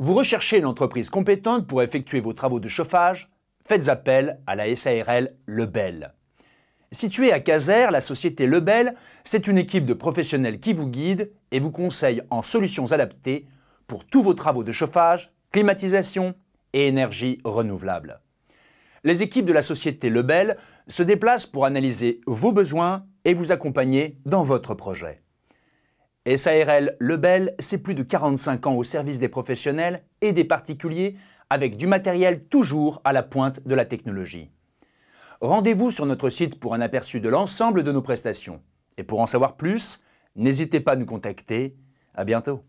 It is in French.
Vous recherchez une entreprise compétente pour effectuer vos travaux de chauffage Faites appel à la SARL Lebel. Située à Caser, la société Lebel, c'est une équipe de professionnels qui vous guide et vous conseille en solutions adaptées pour tous vos travaux de chauffage, climatisation et énergie renouvelable. Les équipes de la société Lebel se déplacent pour analyser vos besoins et vous accompagner dans votre projet. SARL Lebel, c'est plus de 45 ans au service des professionnels et des particuliers, avec du matériel toujours à la pointe de la technologie. Rendez-vous sur notre site pour un aperçu de l'ensemble de nos prestations. Et pour en savoir plus, n'hésitez pas à nous contacter. À bientôt.